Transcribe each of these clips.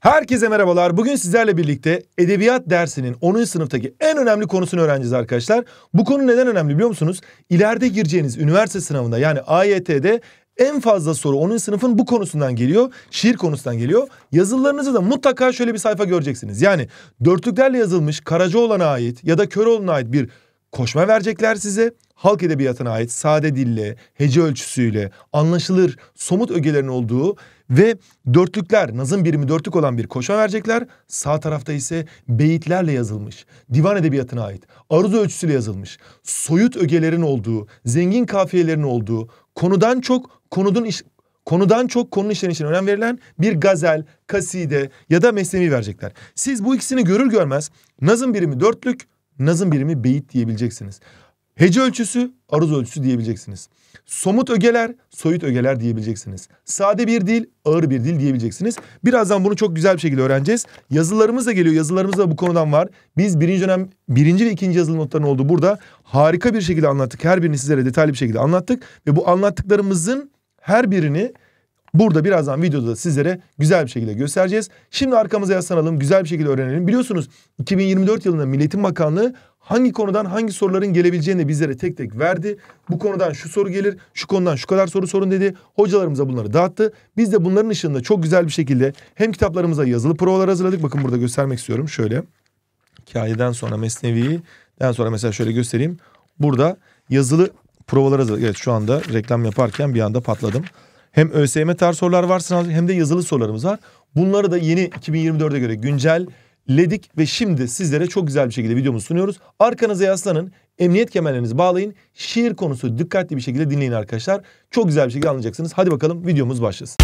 Herkese merhabalar. Bugün sizlerle birlikte edebiyat dersinin 10. sınıftaki en önemli konusunu öğreneceğiz arkadaşlar. Bu konu neden önemli biliyor musunuz? İleride gireceğiniz üniversite sınavında yani AYT'de en fazla soru 10. sınıfın bu konusundan geliyor. Şiir konusundan geliyor. Yazılarınızı da mutlaka şöyle bir sayfa göreceksiniz. Yani dörtlüklerle yazılmış Karacaoğlan'a ait ya da Köroğlu'na ait bir koşma verecekler size. Halk edebiyatına ait sade dille, hece ölçüsüyle, anlaşılır, somut ögelerin olduğu ve dörtlükler nazım birimi dörtlük olan bir koşa verecekler. Sağ tarafta ise beyitlerle yazılmış. Divan edebiyatına ait. Aruz ölçüsüyle yazılmış. Soyut ögelerin olduğu, zengin kafiyelerin olduğu, konudan çok konudun iş, konudan çok konunun işlenişine önem verilen bir gazel, kaside ya da mesnevi verecekler. Siz bu ikisini görür görmez nazım birimi dörtlük, nazım birimi beyit diyebileceksiniz. Hece ölçüsü, aruz ölçüsü diyebileceksiniz somut ögeler, soyut ögeler diyebileceksiniz. Sade bir dil, ağır bir dil diyebileceksiniz. Birazdan bunu çok güzel bir şekilde öğreneceğiz. Yazılarımız da geliyor. Yazılarımız da bu konudan var. Biz birinci dönem, birinci ve ikinci yazılı notların olduğu burada harika bir şekilde anlattık. Her birini sizlere detaylı bir şekilde anlattık. Ve bu anlattıklarımızın her birini Burada birazdan videoda sizlere güzel bir şekilde göstereceğiz. Şimdi arkamıza yaslanalım, güzel bir şekilde öğrenelim. Biliyorsunuz 2024 yılında Milletin Bakanlığı hangi konudan hangi soruların gelebileceğini bizlere tek tek verdi. Bu konudan şu soru gelir, şu konudan şu kadar soru sorun dedi. Hocalarımıza bunları dağıttı. Biz de bunların ışığında çok güzel bir şekilde hem kitaplarımıza yazılı provalar hazırladık. Bakın burada göstermek istiyorum şöyle. Hikayeden sonra Mesnevi'yi, daha sonra mesela şöyle göstereyim. Burada yazılı provalar hazırladık. Evet şu anda reklam yaparken bir anda patladım. Hem ÖSYM tarz sorular var hem de yazılı sorularımız var. Bunları da yeni 2024'e göre güncelledik ve şimdi sizlere çok güzel bir şekilde videomuzu sunuyoruz. Arkanıza yaslanın, emniyet kemerlerinizi bağlayın. Şiir konusu dikkatli bir şekilde dinleyin arkadaşlar. Çok güzel bir şekilde anlayacaksınız. Hadi bakalım videomuz başlasın.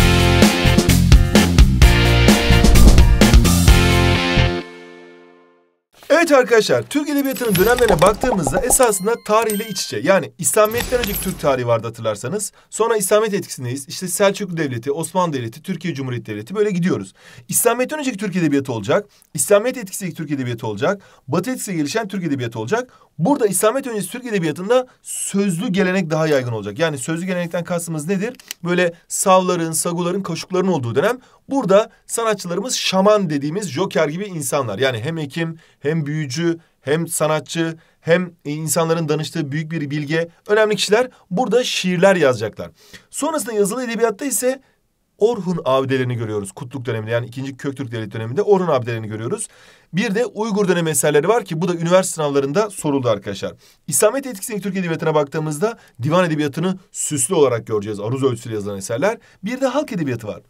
Evet arkadaşlar, Türk Edebiyatı'nın dönemlerine baktığımızda esasında tarihle iç içe. Yani İslamiyet'ten önceki Türk tarihi vardı hatırlarsanız. Sonra İslamiyet etkisindeyiz. İşte Selçuklu Devleti, Osmanlı Devleti, Türkiye Cumhuriyeti Devleti böyle gidiyoruz. İslamiyet'ten önceki Türk Edebiyatı olacak. İslamiyet etkisiyle Türk Edebiyatı olacak. Batı etkisiyle gelişen Türk Edebiyatı olacak. Burada İslamiyet öncesi Türk Edebiyatı'nda sözlü gelenek daha yaygın olacak. Yani sözlü gelenekten kastımız nedir? Böyle savların, saguların, kaşıkların olduğu dönem. Burada sanatçılarımız şaman dediğimiz joker gibi insanlar. Yani hem hekim, hem büyücü, hem sanatçı, hem insanların danıştığı büyük bir bilge. Önemli kişiler burada şiirler yazacaklar. Sonrasında yazılı edebiyatta ise Orhun abidelerini görüyoruz kutluk döneminde yani ikinci Köktürk Devleti döneminde Orhun abidelerini görüyoruz. Bir de Uygur dönemi eserleri var ki bu da üniversite sınavlarında soruldu arkadaşlar. İslamiyet etkisindeki Türkiye Edebiyatı'na baktığımızda divan edebiyatını süslü olarak göreceğiz. Aruz ölçüsüyle yazılan eserler. Bir de halk edebiyatı var.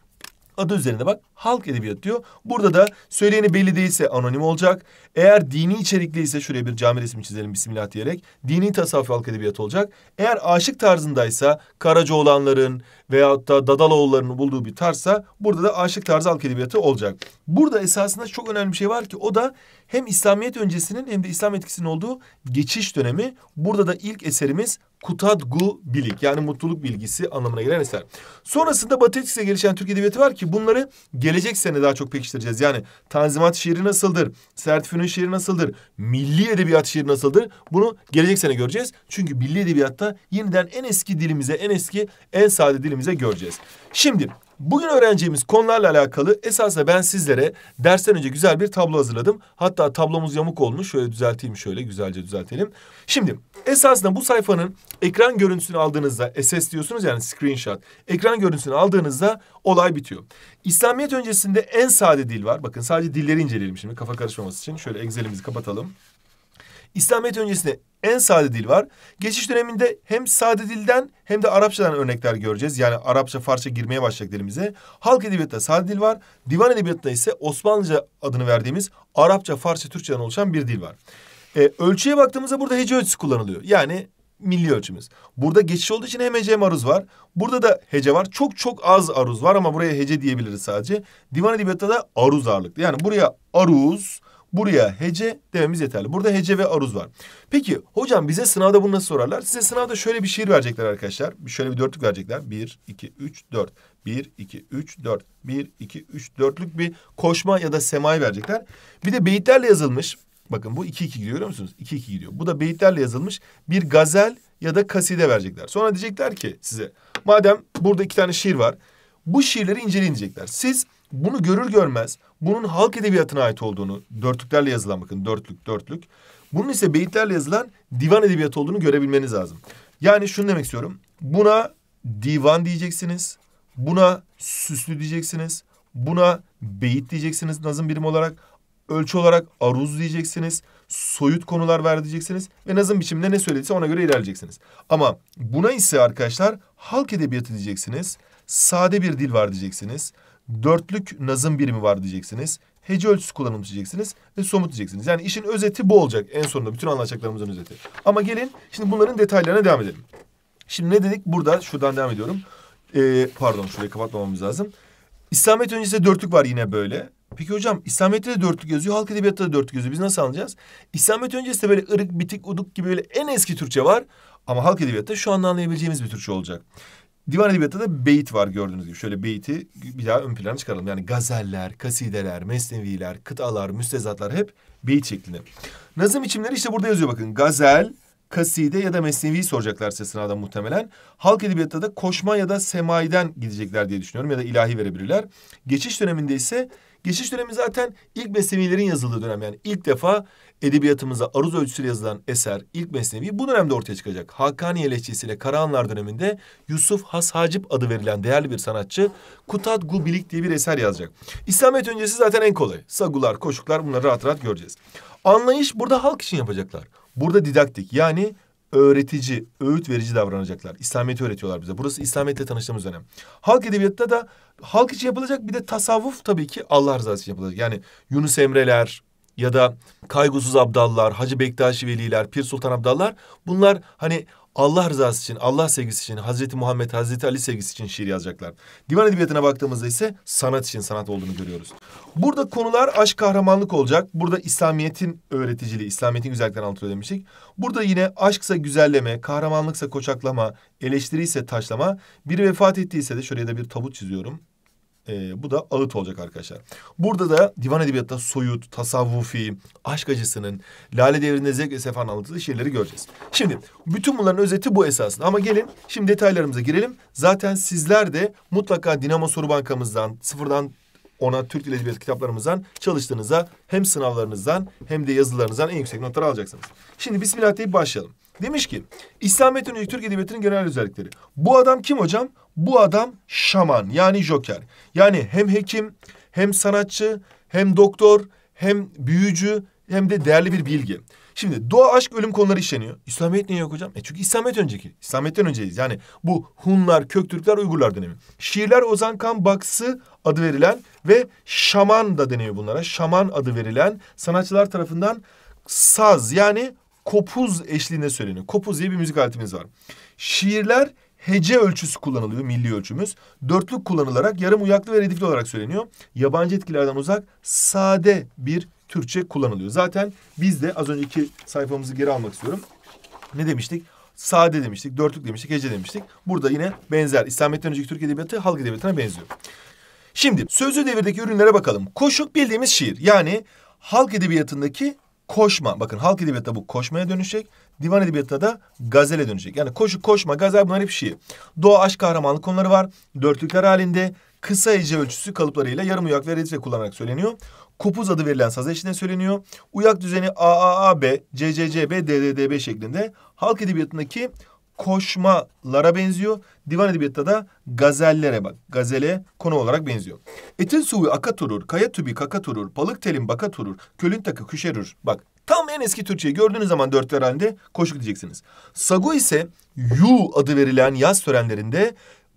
Adı üzerinde bak halk edebiyatı diyor. Burada da söyleyeni belli değilse anonim olacak. Eğer dini içerikli ise şuraya bir cami resmi çizelim bismillah diyerek. Dini tasavvuf halk edebiyatı olacak. Eğer aşık tarzındaysa Karacaoğlanların veyahut da Dadaloğullarının bulduğu bir tarzsa burada da aşık tarzı halk edebiyatı olacak. Burada esasında çok önemli bir şey var ki o da hem İslamiyet öncesinin hem de İslam etkisinin olduğu geçiş dönemi. Burada da ilk eserimiz Kutadgu Bilik yani mutluluk bilgisi anlamına gelen eser. Sonrasında Batı etkisiyle gelişen Türk Edebiyatı var ki bunları gelecek sene daha çok pekiştireceğiz. Yani Tanzimat şiiri nasıldır? Sertifünün şiiri nasıldır? Milli edebiyat şiiri nasıldır? Bunu gelecek sene göreceğiz. Çünkü milli edebiyatta yeniden en eski dilimize, en eski, en sade dilimize göreceğiz. Şimdi Bugün öğreneceğimiz konularla alakalı esasla ben sizlere dersten önce güzel bir tablo hazırladım. Hatta tablomuz yamuk olmuş. Şöyle düzelteyim şöyle güzelce düzeltelim. Şimdi esasında bu sayfanın ekran görüntüsünü aldığınızda SS diyorsunuz yani screenshot. Ekran görüntüsünü aldığınızda olay bitiyor. İslamiyet öncesinde en sade dil var. Bakın sadece dilleri inceleyelim şimdi kafa karışmaması için. Şöyle Excel'imizi kapatalım. İslamiyet öncesinde en sade dil var. Geçiş döneminde hem sade dilden hem de Arapçadan örnekler göreceğiz. Yani Arapça, Farsça girmeye başlayacak dilimize. Halk edebiyatta sade dil var. Divan edebiyatta ise Osmanlıca adını verdiğimiz Arapça, Farsça, Türkçeden oluşan bir dil var. Ee, ölçüye baktığımızda burada hece ölçüsü kullanılıyor. Yani milli ölçümüz. Burada geçiş olduğu için hem hece hem aruz var. Burada da hece var. Çok çok az aruz var ama buraya hece diyebiliriz sadece. Divan edebiyatta da aruz ağırlıklı. Yani buraya aruz, Buraya hece dememiz yeterli. Burada hece ve aruz var. Peki hocam bize sınavda bunu nasıl sorarlar? Size sınavda şöyle bir şiir verecekler arkadaşlar. Şöyle bir dörtlük verecekler. Bir, iki, üç, dört. Bir, iki, üç, dört. Bir, iki, üç, dörtlük bir koşma ya da semai verecekler. Bir de beyitlerle yazılmış. Bakın bu iki iki gidiyor görüyor musunuz? İki iki gidiyor. Bu da beyitlerle yazılmış bir gazel ya da kaside verecekler. Sonra diyecekler ki size madem burada iki tane şiir var bu şiirleri inceleyecekler. Siz bunu görür görmez bunun halk edebiyatına ait olduğunu dörtlüklerle yazılan bakın dörtlük dörtlük. Bunun ise beyitlerle yazılan divan edebiyatı olduğunu görebilmeniz lazım. Yani şunu demek istiyorum. Buna divan diyeceksiniz. Buna süslü diyeceksiniz. Buna beyit diyeceksiniz nazım birim olarak. Ölçü olarak aruz diyeceksiniz. Soyut konular ver diyeceksiniz. Ve nazım biçiminde ne söylediyse ona göre ilerleyeceksiniz. Ama buna ise arkadaşlar halk edebiyatı diyeceksiniz. Sade bir dil var diyeceksiniz. Dörtlük nazım birimi var diyeceksiniz. Hece ölçüsü kullanılmış diyeceksiniz ve somut diyeceksiniz. Yani işin özeti bu olacak en sonunda bütün anlatacaklarımızın özeti. Ama gelin şimdi bunların detaylarına devam edelim. Şimdi ne dedik? Burada şuradan devam ediyorum. Ee, pardon şurayı kapatmamamız lazım. İslamiyet öncesinde dörtlük var yine böyle. Peki hocam İslamiyet'te de dörtlük yazıyor, halk edebiyatta da dörtlük yazıyor. Biz nasıl anlayacağız? İslamiyet öncesinde böyle ırık, bitik, uduk gibi böyle en eski Türkçe var. Ama halk edebiyatta şu anda anlayabileceğimiz bir Türkçe olacak. Divan edebiyatta da beyit var gördüğünüz gibi. Şöyle beyti bir daha ön plana çıkaralım. Yani gazeller, kasideler, mesneviler, kıtalar, müstezatlar hep beyit şeklinde. Nazım biçimleri işte burada yazıyor bakın. Gazel, kaside ya da mesnevi soracaklar size sınavda muhtemelen. Halk edebiyatta da koşma ya da semaiden gidecekler diye düşünüyorum ya da ilahi verebilirler. Geçiş döneminde ise Geçiş dönemi zaten ilk mesnevilerin yazıldığı dönem. Yani ilk defa edebiyatımıza aruz ölçüsüyle yazılan eser, ilk mesnevi bu dönemde ortaya çıkacak. Hakaniye lehçesiyle Karahanlar döneminde Yusuf Has Hacip adı verilen değerli bir sanatçı Kutat Gubilik diye bir eser yazacak. İslamiyet öncesi zaten en kolay. Sagular, koşuklar bunları rahat rahat göreceğiz. Anlayış burada halk için yapacaklar. Burada didaktik yani öğretici, öğüt verici davranacaklar. İslamiyet'i öğretiyorlar bize. Burası İslamiyet'le tanıştığımız dönem. Halk edebiyatında da halk için yapılacak bir de tasavvuf tabii ki Allah rızası için yapılacak. Yani Yunus Emre'ler ya da Kaygusuz Abdallar, Hacı Bektaşi Veliler, Pir Sultan Abdallar bunlar hani Allah rızası için, Allah sevgisi için, Hazreti Muhammed, Hazreti Ali sevgisi için şiir yazacaklar. Divan edebiyatına baktığımızda ise sanat için sanat olduğunu görüyoruz. Burada konular aşk kahramanlık olacak. Burada İslamiyet'in öğreticiliği, İslamiyet'in güzelliklerini anlatıyor demiştik. Burada yine aşksa güzelleme, kahramanlıksa koçaklama, eleştiri ise taşlama. Biri vefat ettiyse de şuraya da bir tabut çiziyorum. E, bu da ağıt olacak arkadaşlar. Burada da divan edebiyatta soyut, tasavvufi, aşk acısının, lale devrinde zevk ve sefanın anlatıldığı şiirleri göreceğiz. Şimdi bütün bunların özeti bu esasında ama gelin şimdi detaylarımıza girelim. Zaten sizler de mutlaka Dinamo Soru Bankamızdan sıfırdan ona Türk Dil Edebiyatı kitaplarımızdan çalıştığınızda hem sınavlarınızdan hem de yazılarınızdan en yüksek notları alacaksınız. Şimdi Bismillah deyip başlayalım. Demiş ki İslamiyet'in Türk Edebiyatı'nın genel özellikleri. Bu adam kim hocam? Bu adam şaman yani joker. Yani hem hekim hem sanatçı hem doktor hem büyücü hem de değerli bir bilgi. Şimdi doğa aşk ölüm konuları işleniyor. İslamiyet niye yok hocam? E çünkü İslamiyet önceki. İslamiyet'ten önceyiz. Yani bu Hunlar, Köktürkler, Uygurlar dönemi. Şiirler Ozan Kan Baksı adı verilen ve şaman da deniyor bunlara. Şaman adı verilen sanatçılar tarafından saz yani kopuz eşliğinde söyleniyor. Kopuz diye bir müzik aletimiz var. Şiirler hece ölçüsü kullanılıyor milli ölçümüz. Dörtlük kullanılarak yarım uyaklı ve redifli olarak söyleniyor. Yabancı etkilerden uzak sade bir Türkçe kullanılıyor. Zaten biz de az önceki sayfamızı geri almak istiyorum. Ne demiştik? Sade demiştik, dörtlük demiştik, hece demiştik. Burada yine benzer. İslamiyet'ten önceki Türk Edebiyatı halk edebiyatına benziyor. Şimdi sözlü devirdeki ürünlere bakalım. Koşuk bildiğimiz şiir yani halk edebiyatındaki koşma. Bakın halk edebiyatta bu koşmaya dönüşecek. Divan edebiyatta da gazele dönüşecek. Yani koşu, koşma, gazel bunlar hep şiir. Doğa, aşk, kahramanlık konuları var. Dörtlükler halinde kısa hece ölçüsü kalıplarıyla yarım uyak ve redifle kullanarak söyleniyor. kupuz adı verilen saz eşliğinde söyleniyor. Uyak düzeni AAAB, CCCB, DDDB şeklinde halk edebiyatındaki koşmalara benziyor. Divan edebiyatta da gazellere bak. Gazele konu olarak benziyor. Etin suyu akaturur, kaya tübi kaka turur, balık telin baka turur, kölün takı küşerür. Bak tam en eski Türkçeyi gördüğünüz zaman dörtler halinde koşuk diyeceksiniz. Sago ise yu adı verilen yaz törenlerinde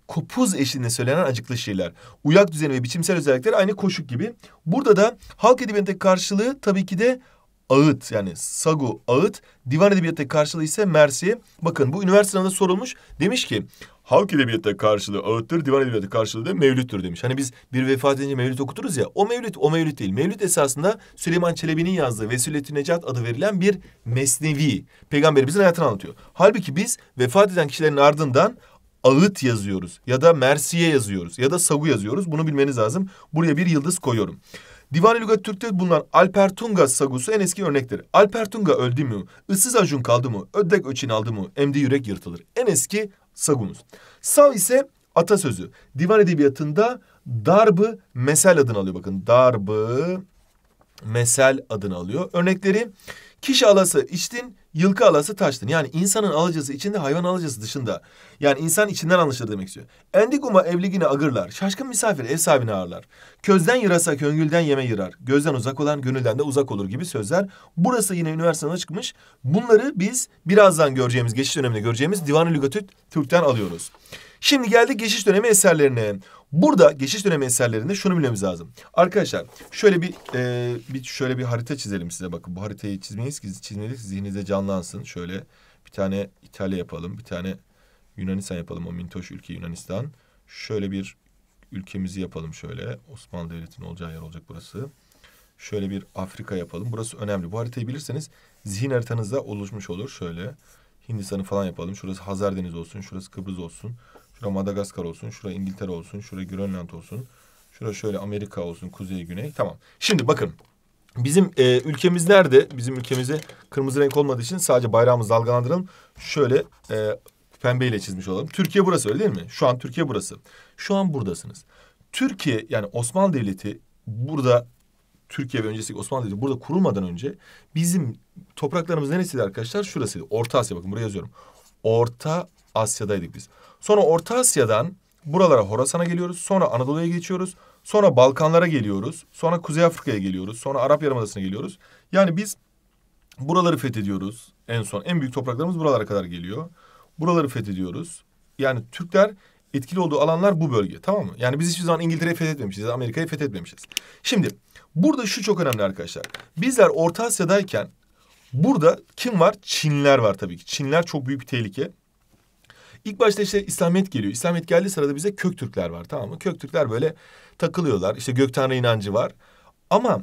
kopuz eşliğinde söylenen acıklı şiirler. Uyak düzeni ve biçimsel özellikleri aynı koşuk gibi. Burada da halk edebiyatındaki karşılığı tabii ki de ağıt yani sagu ağıt divan edebiyatı karşılığı ise mersi. Bakın bu üniversite sınavında sorulmuş. Demiş ki halk edebiyatı karşılığı ağıttır, divan edebiyatı karşılığı da mevlüttür demiş. Hani biz bir vefat edince mevlüt okuturuz ya o mevlüt o mevlüt değil. Mevlüt esasında Süleyman Çelebi'nin yazdığı Vesiletü Necat adı verilen bir mesnevi. Peygamberimizin hayatını anlatıyor. Halbuki biz vefat eden kişilerin ardından ağıt yazıyoruz ya da mersiye yazıyoruz ya da sagu yazıyoruz. Bunu bilmeniz lazım. Buraya bir yıldız koyuyorum. Divan-ı Lügat Türk'te bulunan Alpertunga sagusu en eski örnektir. Alpertunga öldü mü? Issız acun kaldı mı? Öddek öçin aldı mı? Emdi yürek yırtılır. En eski sagumuz. Sav ise atasözü. Divan edebiyatında darbı mesel adını alıyor. Bakın darbı mesel adını alıyor. Örnekleri Kiş alası içtin, yılkı alası taştın. Yani insanın alıcısı içinde, hayvan alıcısı dışında. Yani insan içinden anlaşılır demek istiyor. Endiguma evligine agırlar. Şaşkın misafir ev sahibini ağırlar. Közden yırasa köngülden yeme yırar. Gözden uzak olan gönülden de uzak olur gibi sözler. Burası yine üniversiteden çıkmış. Bunları biz birazdan göreceğimiz, geçiş döneminde göreceğimiz Divan-ı Lügatüt Türk'ten alıyoruz. Şimdi geldik geçiş dönemi eserlerine. Burada geçiş dönemi eserlerinde şunu bilmemiz lazım. Arkadaşlar şöyle bir, e, bir şöyle bir harita çizelim size. Bakın bu haritayı çizmeyiz ki çizmedik zihninizde canlansın. Şöyle bir tane İtalya yapalım. Bir tane Yunanistan yapalım. O mintoş ülke Yunanistan. Şöyle bir ülkemizi yapalım şöyle. Osmanlı Devleti'nin olacağı yer olacak burası. Şöyle bir Afrika yapalım. Burası önemli. Bu haritayı bilirseniz zihin haritanızda oluşmuş olur. Şöyle Hindistan'ı falan yapalım. Şurası Hazar Denizi olsun. Şurası Kıbrıs olsun. Şura Madagaskar olsun, şura İngiltere olsun, şura Grönland olsun. Şura şöyle Amerika olsun, kuzey, güney. Tamam. Şimdi bakın. Bizim e, ülkemiz nerede? Bizim ülkemizi kırmızı renk olmadığı için sadece bayrağımızı dalgalandıralım. Şöyle e, pembeyle çizmiş olalım. Türkiye burası öyle değil mi? Şu an Türkiye burası. Şu an buradasınız. Türkiye yani Osmanlı Devleti burada Türkiye ve öncesi Osmanlı Devleti burada kurulmadan önce bizim topraklarımız neresiydi arkadaşlar? Şurasıydı. Orta Asya bakın buraya yazıyorum. Orta Asya'daydık biz. Sonra Orta Asya'dan buralara Horasan'a geliyoruz. Sonra Anadolu'ya geçiyoruz. Sonra Balkanlara geliyoruz. Sonra Kuzey Afrika'ya geliyoruz. Sonra Arap Yarımadası'na geliyoruz. Yani biz buraları fethediyoruz en son. En büyük topraklarımız buralara kadar geliyor. Buraları fethediyoruz. Yani Türkler etkili olduğu alanlar bu bölge tamam mı? Yani biz hiçbir zaman İngiltere'yi fethetmemişiz, Amerika'yı fethetmemişiz. Şimdi burada şu çok önemli arkadaşlar. Bizler Orta Asya'dayken burada kim var? Çinler var tabii ki. Çinler çok büyük bir tehlike. İlk başta işte İslamiyet geliyor. İslamiyet geldiği sırada bize Köktürkler var tamam mı? Köktürkler böyle takılıyorlar. İşte gök tanrı inancı var. Ama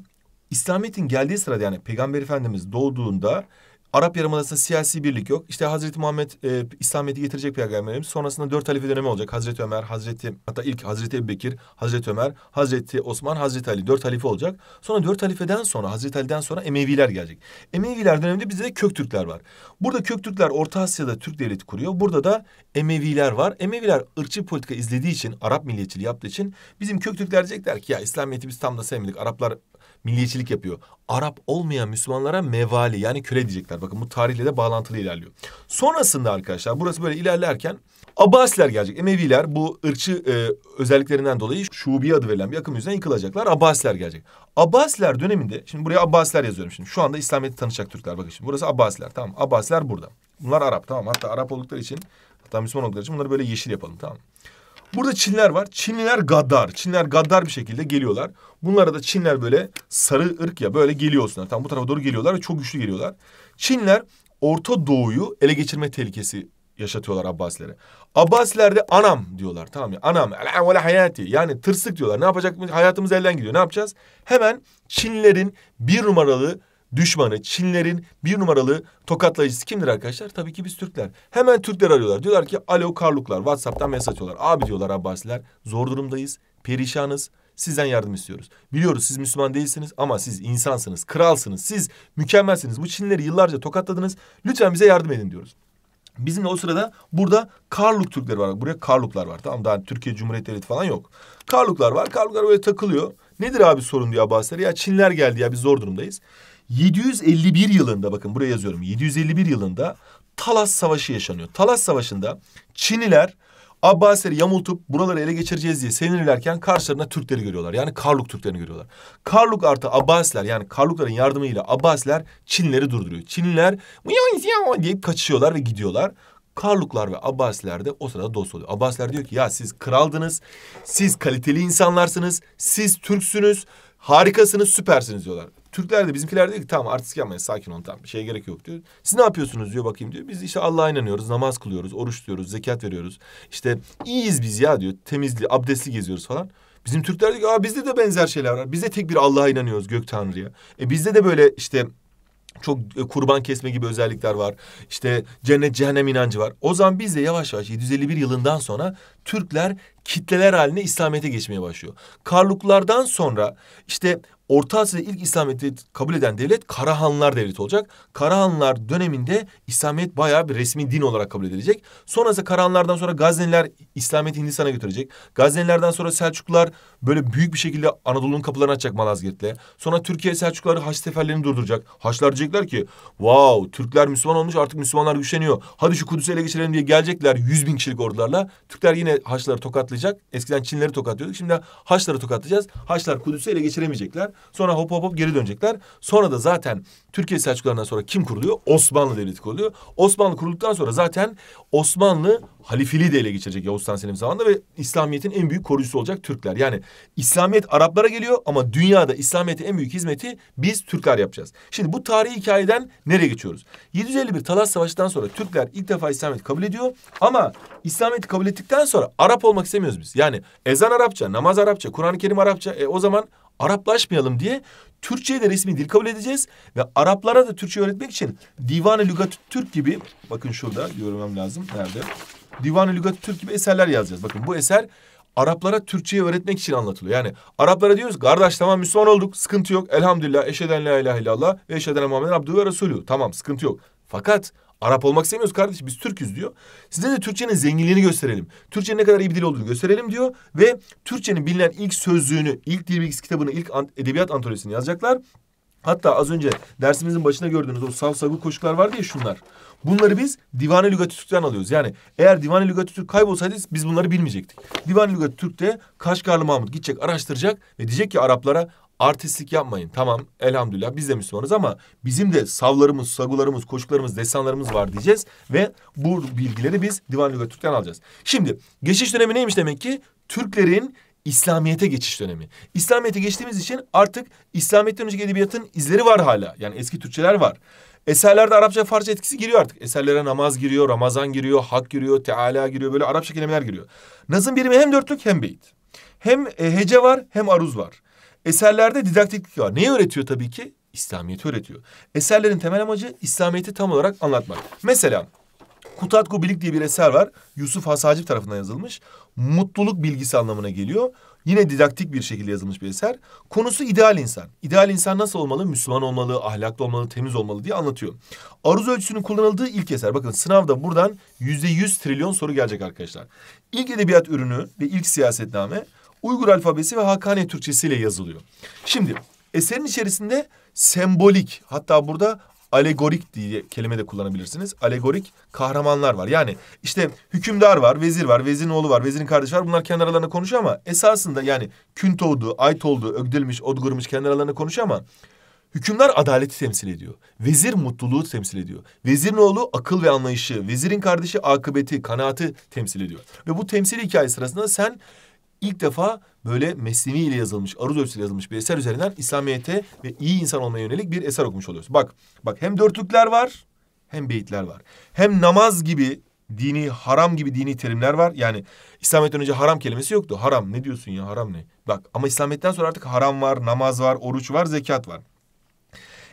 İslamiyet'in geldiği sırada yani Peygamber Efendimiz doğduğunda Arap Yarımadası'nda siyasi birlik yok. İşte Hazreti Muhammed e, İslamiyet'i getirecek peygamberimiz. Sonrasında dört halife dönemi olacak. Hazreti Ömer, Hazreti hatta ilk Hazreti Ebubekir, Hazreti Ömer, Hazreti Osman, Hazreti Ali dört halife olacak. Sonra dört halifeden sonra Hazreti Ali'den sonra Emeviler gelecek. Emeviler döneminde bizde de Köktürkler var. Burada Köktürkler Orta Asya'da Türk devleti kuruyor. Burada da Emeviler var. Emeviler ırkçı politika izlediği için, Arap milliyetçiliği yaptığı için bizim Köktürkler diyecekler ki ya İslamiyet'i biz tam da sevmedik. Araplar milliyetçilik yapıyor. Arap olmayan Müslümanlara mevali yani köle diyecekler. Bakın bu tarihle de bağlantılı ilerliyor. Sonrasında arkadaşlar burası böyle ilerlerken Abbasiler gelecek. Emeviler bu ırkçı e, özelliklerinden dolayı Şubiye adı verilen bir akım yüzünden yıkılacaklar. Abbasiler gelecek. Abbasiler döneminde şimdi buraya Abbasiler yazıyorum şimdi. Şu anda İslamiyet'i tanışacak Türkler bakın şimdi. Burası Abbasiler tamam. Abbasiler burada. Bunlar Arap tamam. Hatta Arap oldukları için hatta Müslüman oldukları için bunları böyle yeşil yapalım tamam. Burada Çinler var. Çinliler gaddar. Çinler gaddar bir şekilde geliyorlar. Bunlara da Çinler böyle sarı ırk ya böyle geliyorsunlar. Tam bu tarafa doğru geliyorlar ve çok güçlü geliyorlar. Çinler Orta Doğu'yu ele geçirme tehlikesi yaşatıyorlar Abbasilere. Abbasilerde anam diyorlar tamam ya Anam ve hayati yani tırsık diyorlar. Ne yapacak hayatımız elden gidiyor. Ne yapacağız? Hemen Çinlerin bir numaralı düşmanı Çinlerin bir numaralı tokatlayıcısı kimdir arkadaşlar? Tabii ki biz Türkler. Hemen Türkler arıyorlar. Diyorlar ki alo Karluklar WhatsApp'tan mesaj atıyorlar. Abi diyorlar Abbasiler zor durumdayız, perişanız. Sizden yardım istiyoruz. Biliyoruz siz Müslüman değilsiniz ama siz insansınız, kralsınız, siz mükemmelsiniz. Bu Çinleri yıllarca tokatladınız. Lütfen bize yardım edin diyoruz. Bizim de o sırada burada Karluk Türkleri var. Buraya Karluklar var tamam daha Türkiye Cumhuriyeti Devleti falan yok. Karluklar var. Karluklar böyle takılıyor. Nedir abi sorun diyor Abbasiler. Ya Çinler geldi ya biz zor durumdayız. 751 yılında bakın buraya yazıyorum. 751 yılında Talas Savaşı yaşanıyor. Talas Savaşı'nda Çiniler Abbasileri yamultup buraları ele geçireceğiz diye sevinirlerken karşılarına Türkleri görüyorlar. Yani Karluk Türklerini görüyorlar. Karluk artı Abbasiler yani Karlukların yardımıyla Abbasiler Çinleri durduruyor. Çinliler diye kaçıyorlar ve gidiyorlar. Karluklar ve Abbasiler de o sırada dost oluyor. Abbasiler diyor ki ya siz kraldınız, siz kaliteli insanlarsınız, siz Türksünüz, harikasınız, süpersiniz diyorlar. Türkler de bizimkiler diyor ki tamam artistik yapmayın sakin olun tamam şeye gerek yok diyor. Siz ne yapıyorsunuz diyor bakayım diyor. Biz işte Allah'a inanıyoruz, namaz kılıyoruz, oruç diyoruz zekat veriyoruz. İşte iyiyiz biz ya diyor. Temizli, abdestli geziyoruz falan. Bizim Türkler diyor ki Aa, bizde de benzer şeyler var. Biz de tek bir Allah'a inanıyoruz gök tanrıya. E bizde de böyle işte çok e, kurban kesme gibi özellikler var. İşte cennet cehennem inancı var. O zaman biz de yavaş yavaş 751 yılından sonra Türkler kitleler haline İslamiyet'e geçmeye başlıyor. Karluklardan sonra işte Orta Asya'da ilk İslamiyet'i kabul eden devlet Karahanlar Devleti olacak. Karahanlar döneminde İslamiyet bayağı bir resmi din olarak kabul edilecek. Sonrası Karahanlardan sonra Gazneliler İslamiyet'i Hindistan'a götürecek. Gaznelilerden sonra Selçuklular böyle büyük bir şekilde Anadolu'nun kapılarını açacak Malazgirt'le. Sonra Türkiye Selçukluları Haç seferlerini durduracak. Haçlar diyecekler ki wow Türkler Müslüman olmuş artık Müslümanlar güçleniyor. Hadi şu Kudüs'e ele geçirelim diye gelecekler 100 bin kişilik ordularla. Türkler yine Haçları tokatlayacak. Eskiden Çinleri tokatlıyorduk. Şimdi Haçları tokatlayacağız. Haçlar Kudüs'e ele geçiremeyecekler. Sonra hop hop hop geri dönecekler. Sonra da zaten Türkiye Selçuklularından sonra kim kuruluyor? Osmanlı Devleti kuruluyor. Osmanlı kurulduktan sonra zaten Osmanlı halifeliği de ele geçirecek Yavuz Sultan Selim zamanında ve İslamiyet'in en büyük koruyucusu olacak Türkler. Yani İslamiyet Araplara geliyor ama dünyada İslamiyet'e en büyük hizmeti biz Türkler yapacağız. Şimdi bu tarihi hikayeden nereye geçiyoruz? 751 Talas Savaşı'ndan sonra Türkler ilk defa İslamiyet kabul ediyor ama İslamiyet'i kabul ettikten sonra Arap olmak istemiyoruz biz. Yani ezan Arapça, namaz Arapça, Kur'an-ı Kerim Arapça. E, o zaman Araplaşmayalım diye Türkçe'ye de resmi dil kabul edeceğiz. Ve Araplara da Türkçe öğretmek için Divan-ı Lügat Türk gibi bakın şurada görmem lazım. Nerede? Divan-ı Lügat Türk gibi eserler yazacağız. Bakın bu eser Araplara Türkçe'yi öğretmek için anlatılıyor. Yani Araplara diyoruz kardeş tamam Müslüman olduk sıkıntı yok. Elhamdülillah eşheden la ilahe illallah ve eşheden Muhammed Abdü ve Resulü. Tamam sıkıntı yok. Fakat Arap olmak istemiyoruz kardeş biz Türk'üz diyor. Size de Türkçenin zenginliğini gösterelim. Türkçenin ne kadar iyi bir dil olduğunu gösterelim diyor. Ve Türkçenin bilinen ilk sözlüğünü, ilk dil bilgisi kitabını, ilk edebiyat antolojisini yazacaklar. Hatta az önce dersimizin başına gördüğünüz o savsagu koşuklar vardı ya şunlar. Bunları biz Divane Lügatü Türk'ten alıyoruz. Yani eğer Divane Lügatü Türk kaybolsaydı biz bunları bilmeyecektik. Divane Lügatü Türk'te Kaşgarlı Mahmut gidecek, araştıracak ve diyecek ki Araplara artistlik yapmayın. Tamam elhamdülillah biz de Müslümanız ama bizim de savlarımız, sagularımız, koşuklarımız, destanlarımız var diyeceğiz. Ve bu bilgileri biz Divan Lügat Türk'ten alacağız. Şimdi geçiş dönemi neymiş demek ki? Türklerin İslamiyet'e geçiş dönemi. İslamiyet'e geçtiğimiz için artık İslamiyet'ten önceki edebiyatın izleri var hala. Yani eski Türkçeler var. Eserlerde Arapça Farsça etkisi giriyor artık. Eserlere namaz giriyor, Ramazan giriyor, hak giriyor, Teala giriyor. Böyle Arapça kelimeler giriyor. Nazım birimi hem dörtlük hem beyit. Hem e, hece var hem aruz var. Eserlerde didaktiklik var. Neyi öğretiyor tabii ki? İslamiyet'i öğretiyor. Eserlerin temel amacı İslamiyet'i tam olarak anlatmak. Mesela Kutatku Bilik diye bir eser var. Yusuf Has tarafından yazılmış. Mutluluk bilgisi anlamına geliyor. Yine didaktik bir şekilde yazılmış bir eser. Konusu ideal insan. İdeal insan nasıl olmalı? Müslüman olmalı, ahlaklı olmalı, temiz olmalı diye anlatıyor. Aruz ölçüsünün kullanıldığı ilk eser. Bakın sınavda buradan yüzde yüz trilyon soru gelecek arkadaşlar. İlk edebiyat ürünü ve ilk siyasetname Uygur alfabesi ve Hakkani Türkçesi ile yazılıyor. Şimdi eserin içerisinde sembolik hatta burada alegorik diye kelime de kullanabilirsiniz. Alegorik kahramanlar var. Yani işte hükümdar var, vezir var, vezirin oğlu var, vezirin kardeşi var. Bunlar kendi aralarında konuşuyor ama esasında yani künt oldu, ait oldu, ögdilmiş, odgurmuş kendi aralarında konuşuyor ama hükümdar adaleti temsil ediyor. Vezir mutluluğu temsil ediyor. Vezirin oğlu akıl ve anlayışı, vezirin kardeşi akıbeti, kanaati temsil ediyor. Ve bu temsil hikaye sırasında sen ilk defa böyle mesnevi ile yazılmış, aruz ölçüsüyle yazılmış bir eser üzerinden İslamiyet'e ve iyi insan olmaya yönelik bir eser okumuş oluyoruz. Bak, bak hem dörtlükler var hem beyitler var. Hem namaz gibi dini haram gibi dini terimler var. Yani İslamiyet'ten önce haram kelimesi yoktu. Haram ne diyorsun ya haram ne? Bak ama İslamiyet'ten sonra artık haram var, namaz var, oruç var, zekat var.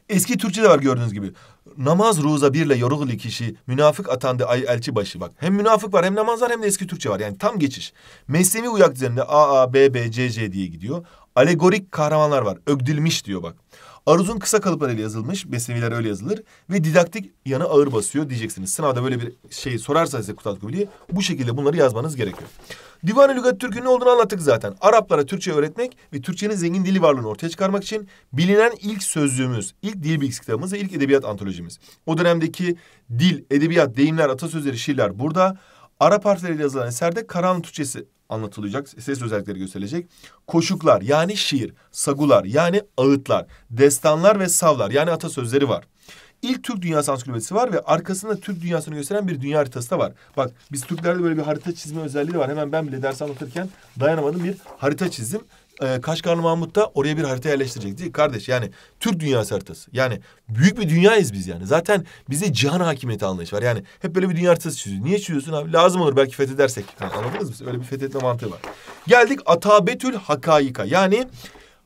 Eski Türkçe'de var gördüğünüz gibi namaz ruza birle yoruluk kişi münafık atandı ay elçi başı bak. Hem münafık var hem namaz var hem de eski Türkçe var. Yani tam geçiş. Meslemi uyak düzeninde A, A, B, B, C, C diye gidiyor. Alegorik kahramanlar var. Ögdülmüş diyor bak. Aruz'un kısa kalıplarıyla yazılmış. Besneviler öyle yazılır. Ve didaktik yanı ağır basıyor diyeceksiniz. Sınavda böyle bir şey sorarsa size Kutat Kubili bu şekilde bunları yazmanız gerekiyor. Divan-ı Lügat Türk'ün ne olduğunu anlattık zaten. Araplara Türkçe öğretmek ve Türkçenin zengin dili varlığını ortaya çıkarmak için bilinen ilk sözlüğümüz, ilk dil bilgisi kitabımız ve ilk edebiyat antolojimiz. O dönemdeki dil, edebiyat, deyimler, atasözleri, şiirler burada. Arap harfleriyle yazılan eserde Karahanlı Türkçesi anlatılacak. Ses özellikleri gösterecek Koşuklar yani şiir, sagular yani ağıtlar, destanlar ve savlar yani atasözleri var. İlk Türk Dünyası Ansiklopedisi var ve arkasında Türk dünyasını gösteren bir dünya haritası da var. Bak biz Türklerde böyle bir harita çizme özelliği de var. Hemen ben bile ders anlatırken dayanamadım bir harita çizdim e, Kaşgarlı Mahmut da oraya bir harita yerleştirecek değil kardeş. Yani Türk dünyası haritası. Yani büyük bir dünyayız biz yani. Zaten bize cihan hakimiyeti anlayışı var. Yani hep böyle bir dünya haritası çiziyor Niye çiziyorsun abi? Lazım olur belki fethedersek. Yani anladınız mı? Öyle bir fethetme mantığı var. Geldik Atabetül Hakayika. Yani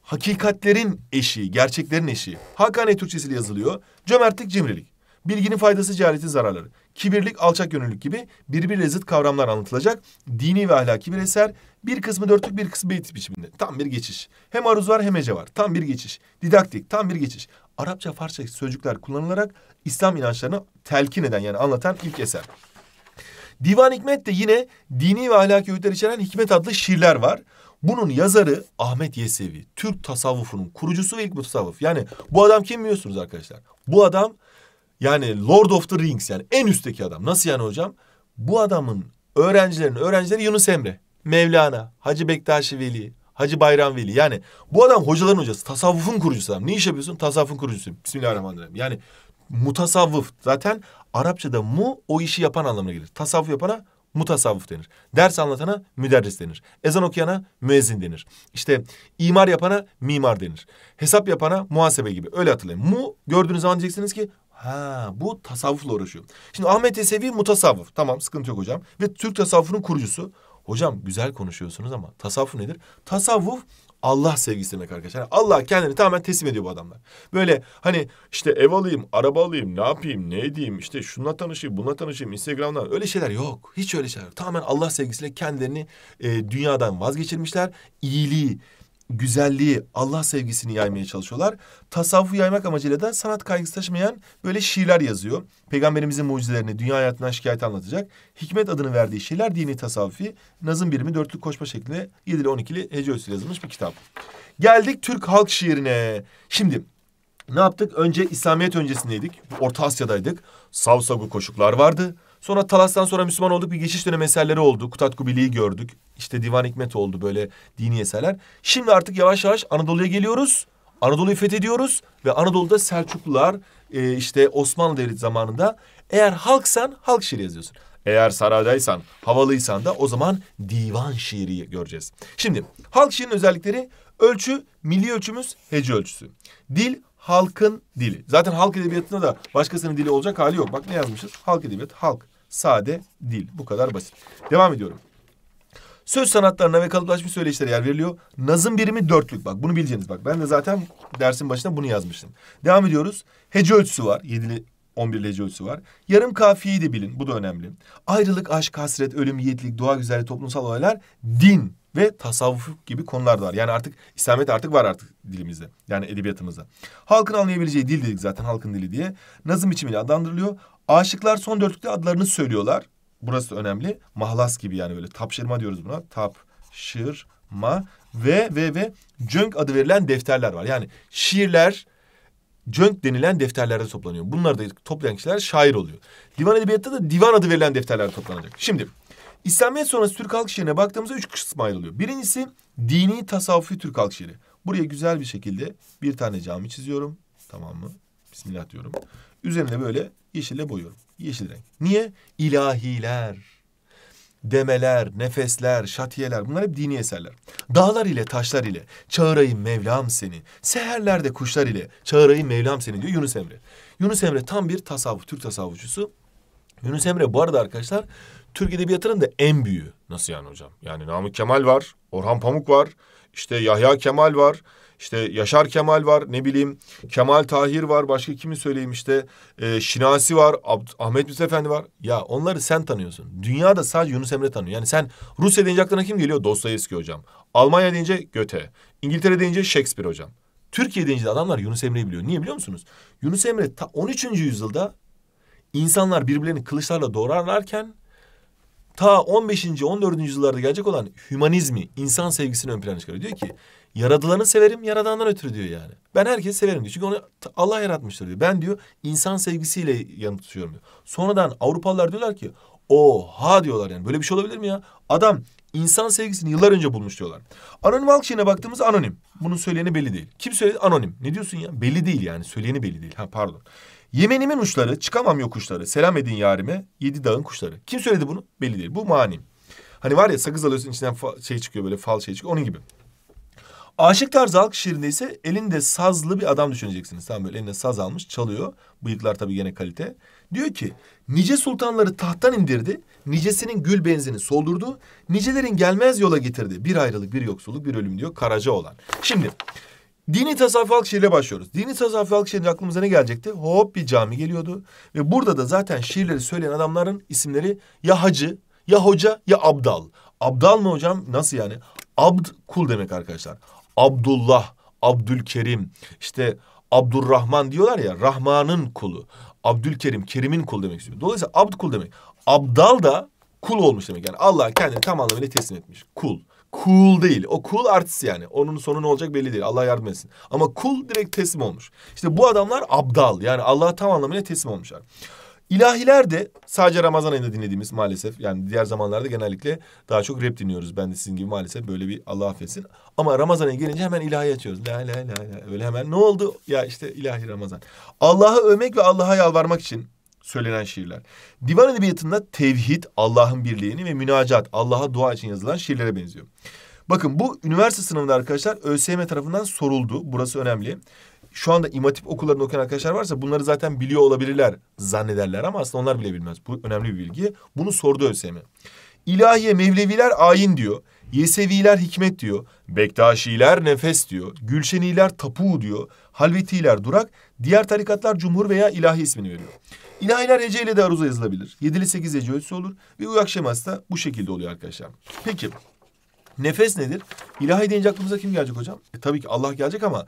hakikatlerin eşi gerçeklerin eşi Hakane Türkçesiyle yazılıyor. Cömertlik, cimrilik. Bilginin faydası, cehaletin zararları kibirlik, alçak gönüllülük gibi birbiriyle zıt kavramlar anlatılacak. Dini ve ahlaki bir eser. Bir kısmı dörtlük, bir kısmı beyt biçiminde. Tam bir geçiş. Hem aruz var hem ece var. Tam bir geçiş. Didaktik, tam bir geçiş. Arapça, Farsça sözcükler kullanılarak İslam inançlarını telkin eden yani anlatan ilk eser. Divan Hikmet de yine dini ve ahlaki öğütler içeren Hikmet adlı şiirler var. Bunun yazarı Ahmet Yesevi. Türk tasavvufunun kurucusu ve ilk tasavvuf. Yani bu adam kim biliyorsunuz arkadaşlar? Bu adam yani Lord of the Rings yani en üstteki adam. Nasıl yani hocam? Bu adamın öğrencilerinin öğrencileri Yunus Emre, Mevlana, Hacı Bektaşi Veli, Hacı Bayram Veli. Yani bu adam hocaların hocası, tasavvufun kurucusu adam. Ne iş yapıyorsun? Tasavvufun kurucusu. Bismillahirrahmanirrahim. Yani mutasavvuf zaten Arapçada mu o işi yapan anlamına gelir. Tasavvuf yapana mutasavvuf denir. Ders anlatana müderris denir. Ezan okuyana müezzin denir. İşte imar yapana mimar denir. Hesap yapana muhasebe gibi. Öyle hatırlayın. Mu gördüğünüz zaman diyeceksiniz ki Ha bu tasavvufla uğraşıyor. Şimdi Ahmet Yesevi mutasavvuf. Tamam sıkıntı yok hocam. Ve Türk tasavvufunun kurucusu. Hocam güzel konuşuyorsunuz ama tasavvuf nedir? Tasavvuf Allah sevgisi demek arkadaşlar. Yani Allah kendini tamamen teslim ediyor bu adamlar. Böyle hani işte ev alayım, araba alayım, ne yapayım, ne edeyim, işte şununla tanışayım, bununla tanışayım, Instagram'dan öyle şeyler yok. Hiç öyle şeyler yok. Tamamen Allah sevgisiyle kendilerini e, dünyadan vazgeçirmişler. İyiliği, güzelliği, Allah sevgisini yaymaya çalışıyorlar. Tasavvufu yaymak amacıyla da sanat kaygısı taşımayan böyle şiirler yazıyor. Peygamberimizin mucizelerini, dünya hayatından şikayet anlatacak. Hikmet adını verdiği şiirler dini tasavvufi, nazım birimi dörtlük koşma şeklinde 7 ile 12'li hece ölçüsü yazılmış bir kitap. Geldik Türk halk şiirine. Şimdi ne yaptık? Önce İslamiyet öncesindeydik. Orta Asya'daydık. Savsagu koşuklar vardı. Sonra Talas'tan sonra Müslüman olduk bir geçiş dönemi eserleri oldu. Kutat Kubili'yi gördük. İşte Divan Hikmet oldu böyle dini eserler. Şimdi artık yavaş yavaş Anadolu'ya geliyoruz. Anadolu'yu fethediyoruz ve Anadolu'da Selçuklular e, işte Osmanlı Devleti zamanında eğer halksan halk şiiri yazıyorsun. Eğer saraydaysan, havalıysan da o zaman divan şiiri göreceğiz. Şimdi halk şiirinin özellikleri ölçü, milli ölçümüz hece ölçüsü. Dil, halkın dili. Zaten halk edebiyatında da başkasının dili olacak hali yok. Bak ne yazmışız? Halk edebiyatı, halk sade dil. Bu kadar basit. Devam ediyorum. Söz sanatlarına ve kalıplaşmış söyleşilere yer veriliyor. Nazım birimi dörtlük bak bunu bileceğiniz bak. Ben de zaten dersin başına bunu yazmıştım. Devam ediyoruz. Hece ölçüsü var. Yedili 11 hece ölçüsü var. Yarım kafiyeyi de bilin. Bu da önemli. Ayrılık, aşk, hasret, ölüm, yiğitlik, doğa güzelliği, toplumsal olaylar din ve tasavvuf gibi konular da var. Yani artık İslamiyet artık var artık dilimizde. Yani edebiyatımızda. Halkın anlayabileceği dil dedik zaten halkın dili diye. Nazım biçimiyle adlandırılıyor. Aşıklar son dörtlükte adlarını söylüyorlar. Burası önemli. Mahlas gibi yani böyle tapşırma diyoruz buna. Tapşırma ve ve ve cönk adı verilen defterler var. Yani şiirler cönk denilen defterlerde toplanıyor. Bunları da toplayan kişiler şair oluyor. Divan edebiyatta da divan adı verilen defterlerde toplanacak. Şimdi İslamiyet sonrası Türk halk şiirine baktığımızda üç kısma ayrılıyor. Birincisi dini tasavvufi Türk halk şiiri. Buraya güzel bir şekilde bir tane cami çiziyorum. Tamam mı? Bismillah diyorum. Üzerine böyle yeşille boyuyorum. Yeşil renk. Niye? İlahiler, demeler, nefesler, şatiyeler bunlar hep dini eserler. Dağlar ile taşlar ile çağırayım Mevlam seni. Seherlerde kuşlar ile çağırayım Mevlam seni diyor Yunus Emre. Yunus Emre tam bir tasavvuf, Türk tasavvufçusu. Yunus Emre bu arada arkadaşlar Türk Edebiyatı'nın da en büyüğü. Nasıl yani hocam? Yani Namık Kemal var, Orhan Pamuk var, işte Yahya Kemal var, işte Yaşar Kemal var, ne bileyim Kemal Tahir var, başka kimi söyleyeyim işte e, Şinasi var, Abd Ahmet Mithat Efendi var. Ya onları sen tanıyorsun. Dünyada sadece Yunus Emre tanıyor. Yani sen Rusya deyince aklına kim geliyor? Dostoyevski hocam. Almanya deyince Göte. İngiltere deyince Shakespeare hocam. Türkiye deyince de adamlar Yunus Emre'yi biliyor. Niye biliyor musunuz? Yunus Emre ta 13. yüzyılda insanlar birbirlerini kılıçlarla doğrarlarken ta 15. 14. yüzyıllarda gelecek olan hümanizmi, insan sevgisini ön plana çıkarıyor. Diyor ki yaradılanı severim, yaradandan ötürü diyor yani. Ben herkesi severim diyor. Çünkü onu Allah yaratmıştır diyor. Ben diyor insan sevgisiyle yanıt tutuyorum diyor. Sonradan Avrupalılar diyorlar ki oha diyorlar yani. Böyle bir şey olabilir mi ya? Adam insan sevgisini yıllar önce bulmuş diyorlar. Anonim halk şeyine baktığımızda anonim. Bunun söyleyeni belli değil. Kim söyledi? Anonim. Ne diyorsun ya? Belli değil yani. Söyleyeni belli değil. Ha pardon. Yemenimin uçları, çıkamam yokuşları, selam edin yarime, yedi dağın kuşları. Kim söyledi bunu? Belli değil. Bu manim. Hani var ya sakız alıyorsun içinden şey çıkıyor böyle fal şey çıkıyor onun gibi. Aşık tarzı halk şiirinde ise elinde sazlı bir adam düşüneceksiniz. Tam böyle elinde saz almış çalıyor. Bıyıklar tabii gene kalite. Diyor ki nice sultanları tahttan indirdi. Nicesinin gül benzini soldurdu. Nicelerin gelmez yola getirdi. Bir ayrılık bir yoksulluk bir ölüm diyor karaca olan. Şimdi Dini tasavvuf halk şiirle başlıyoruz. Dini tasavvuf halk şiirinde aklımıza ne gelecekti? Hop bir cami geliyordu. Ve burada da zaten şiirleri söyleyen adamların isimleri ya hacı, ya hoca, ya abdal. Abdal mı hocam? Nasıl yani? Abd kul demek arkadaşlar. Abdullah, Abdülkerim, işte Abdurrahman diyorlar ya. Rahman'ın kulu. Abdülkerim, Kerim'in kulu demek istiyor. Dolayısıyla abd kul demek. Abdal da Kul olmuş demek yani. Allah kendini tam anlamıyla teslim etmiş. Kul. Cool değil. O cool artist yani. Onun sonu ne olacak belli değil. Allah yardım etsin. Ama cool direkt teslim olmuş. İşte bu adamlar abdal. Yani Allah'a tam anlamıyla teslim olmuşlar. İlahiler de sadece Ramazan ayında dinlediğimiz maalesef. Yani diğer zamanlarda genellikle daha çok rap dinliyoruz. Ben de sizin gibi maalesef böyle bir Allah affetsin. Ama Ramazan ayı gelince hemen ilahi açıyoruz. La la la la. Öyle hemen ne oldu? Ya işte ilahi Ramazan. Allah'ı övmek ve Allah'a yalvarmak için söylenen şiirler. Divan edebiyatında tevhid, Allah'ın birliğini ve münacat, Allah'a dua için yazılan şiirlere benziyor. Bakın bu üniversite sınavında arkadaşlar ÖSYM tarafından soruldu. Burası önemli. Şu anda imatip okullarında okuyan arkadaşlar varsa bunları zaten biliyor olabilirler zannederler ama aslında onlar bile bilmez. Bu önemli bir bilgi. Bunu sordu ÖSYM. İlahiye Mevleviler ayin diyor. Yeseviler hikmet diyor. Bektaşiler nefes diyor. Gülşeniler tapu diyor. Halvetiler durak, diğer tarikatlar cumhur veya ilahi ismini veriyor. İlahiler hece ile de aruza yazılabilir. ile sekiz ece ölçüsü olur ve uyak şeması da bu şekilde oluyor arkadaşlar. Peki nefes nedir? İlahi deyince aklımıza kim gelecek hocam? E, tabii ki Allah gelecek ama